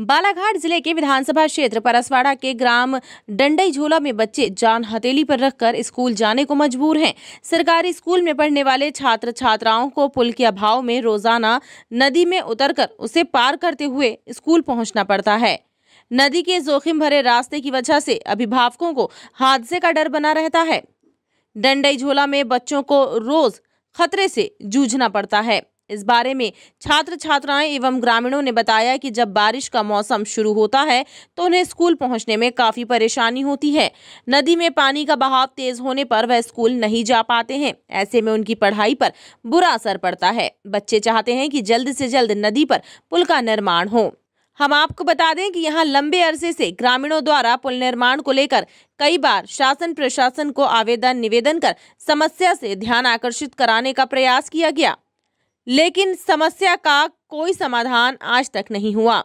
बालाघाट जिले के विधानसभा क्षेत्र परसवाड़ा के ग्राम डंडई झोला में बच्चे जान हथेली पर रखकर स्कूल जाने को मजबूर हैं सरकारी स्कूल में पढ़ने वाले छात्र छात्राओं को पुल के अभाव में रोजाना नदी में उतरकर उसे पार करते हुए स्कूल पहुंचना पड़ता है नदी के जोखिम भरे रास्ते की वजह से अभिभावकों को हादसे का डर बना रहता है डंडई झोला में बच्चों को रोज खतरे से जूझना पड़ता है इस बारे में छात्र छात्राएं एवं ग्रामीणों ने बताया कि जब बारिश का मौसम शुरू होता है तो उन्हें स्कूल पहुंचने में काफ़ी परेशानी होती है नदी में पानी का बहाव तेज होने पर वह स्कूल नहीं जा पाते हैं ऐसे में उनकी पढ़ाई पर बुरा असर पड़ता है बच्चे चाहते हैं कि जल्द से जल्द नदी पर पुल का निर्माण हो हम आपको बता दें कि यहाँ लंबे अरसे से ग्रामीणों द्वारा पुल निर्माण को लेकर कई बार शासन प्रशासन को आवेदन निवेदन कर समस्या से ध्यान आकर्षित कराने का प्रयास किया गया लेकिन समस्या का कोई समाधान आज तक नहीं हुआ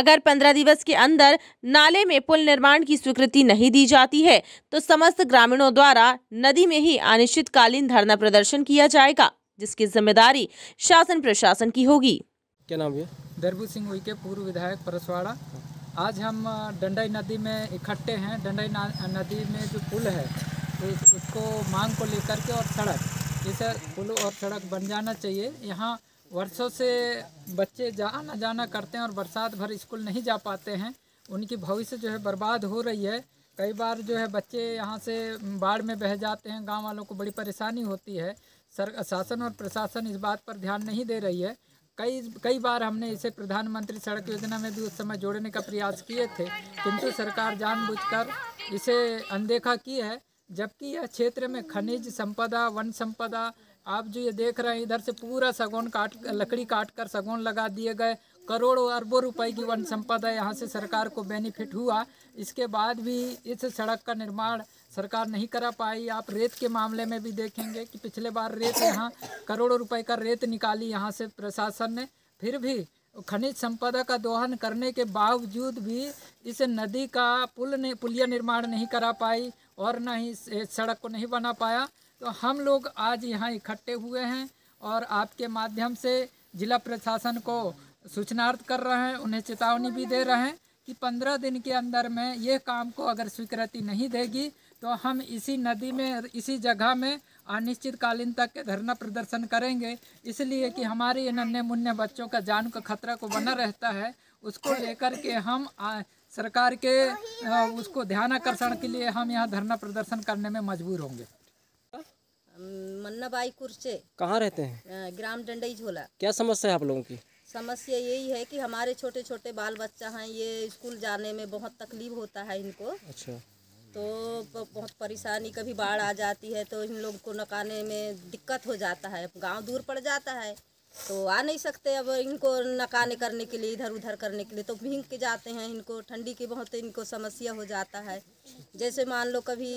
अगर पंद्रह दिवस के अंदर नाले में पुल निर्माण की स्वीकृति नहीं दी जाती है तो समस्त ग्रामीणों द्वारा नदी में ही अनिश्चितकालीन धरना प्रदर्शन किया जाएगा जिसकी जिम्मेदारी शासन प्रशासन की होगी क्या नाम है दरबू सिंह उइके पूर्व विधायक परसवाड़ा आज हम डंडई नदी में इकट्ठे हैं डंडई नदी में जो पुल है तो उसको मांग को लेकर के और सड़क इसे पुल और सड़क बन जाना चाहिए यहाँ वर्षों से बच्चे जा आना जाना करते हैं और बरसात भर स्कूल नहीं जा पाते हैं उनकी भविष्य जो है बर्बाद हो रही है कई बार जो है बच्चे यहाँ से बाढ़ में बह जाते हैं गांव वालों को बड़ी परेशानी होती है सर शासन और प्रशासन इस बात पर ध्यान नहीं दे रही है कई कई बार हमने इसे प्रधानमंत्री सड़क योजना में भी उस समय जोड़ने का प्रयास किए थे किंतु सरकार जानबूझकर इसे अनदेखा की है जबकि यह क्षेत्र में खनिज संपदा वन संपदा आप जो ये देख रहे हैं इधर से पूरा सगोन काट लकड़ी काट कर सगोन लगा दिए गए करोड़ों अरबों रुपए की वन संपदा यहाँ से सरकार को बेनिफिट हुआ इसके बाद भी इस सड़क का निर्माण सरकार नहीं करा पाई आप रेत के मामले में भी देखेंगे कि पिछले बार रेत यहाँ करोड़ों रुपए का रेत निकाली यहाँ से प्रशासन ने फिर भी खनिज संपदा का दोहन करने के बावजूद भी इस नदी का पुल ने पुलिया निर्माण नहीं करा पाई और ना ही सड़क को नहीं बना पाया तो हम लोग आज यहाँ इकट्ठे हुए हैं और आपके माध्यम से जिला प्रशासन को सूचनार्थ कर रहे हैं उन्हें चेतावनी भी दे रहे हैं कि पंद्रह दिन के अंदर में ये काम को अगर स्वीकृति नहीं देगी तो हम इसी नदी में इसी जगह में अनिश्चितकालीन तक के धरना प्रदर्शन करेंगे इसलिए कि हमारे ये नन्हे मुन्ने बच्चों का जान का खतरा को बना रहता है उसको लेकर के हम सरकार के हाँ, उसको ध्यान आकर्षण के लिए हम यहाँ धरना प्रदर्शन करने में मजबूर होंगे मन्ना बाई कुर्से कहाँ रहते हैं हाँ, ग्राम डंडई झोला क्या समस्या है आप लोगों की समस्या यही है कि हमारे छोटे छोटे बाल बच्चा हैं ये स्कूल जाने में बहुत तकलीफ होता है इनको अच्छा तो बहुत परेशानी कभी बाढ़ आ जाती है तो इन लोग को नकाने में दिक्कत हो जाता है गांव दूर पड़ जाता है तो आ नहीं सकते अब इनको नकाने करने के लिए इधर उधर करने के लिए तो भींग के जाते हैं इनको ठंडी की बहुत इनको समस्या हो जाता है जैसे मान लो कभी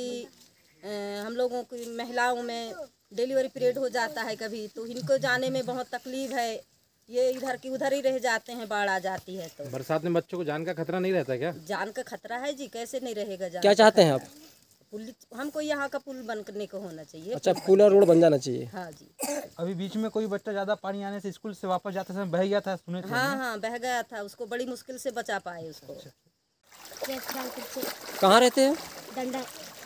हम लोगों की महिलाओं में डिलीवरी पीरियड हो जाता है कभी तो इनको जाने में बहुत तकलीफ है ये इधर की उधर ही रह जाते हैं बाढ़ आ जाती है तो बरसात में बच्चों को जान का खतरा नहीं रहता क्या जान का खतरा है जी कैसे नहीं रहेगा जान क्या चाहते हैं आप पुल हमको यहाँ का पुल बनने को होना चाहिए अच्छा पुल और रोड बन जाना चाहिए हाँ जी अभी बीच में कोई बच्चा ज्यादा पानी आने से स्कूल से वापस जाते समय बह गया था सुने थे हाँ हाँ बह गया था उसको बड़ी मुश्किल से बचा पाए उसको अच्छा, अच्छा। कहाँ रहते हैं डंडा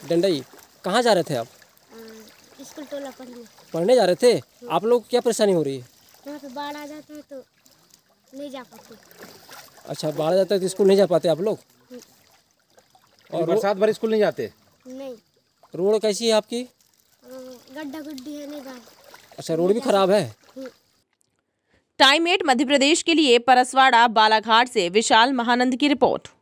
डंडई कहाँ जा रहे थे आप स्कूल टोला पढ़ने पढ़ने जा रहे थे आप लोग क्या परेशानी हो रही है यहाँ पे बाढ़ आ जाता है तो नहीं जा पाते अच्छा बाढ़ आ जाता है तो स्कूल नहीं जा पाते आप लोग हम्म। और बरसात भर स्कूल नहीं जाते रोड कैसी है आपकी गड्ढा गुड्डी है नहीं अच्छा रोड भी खराब है हम्म। टाइम एट मध्य प्रदेश के लिए परसवाड़ा बालाघाट से विशाल महानंद की रिपोर्ट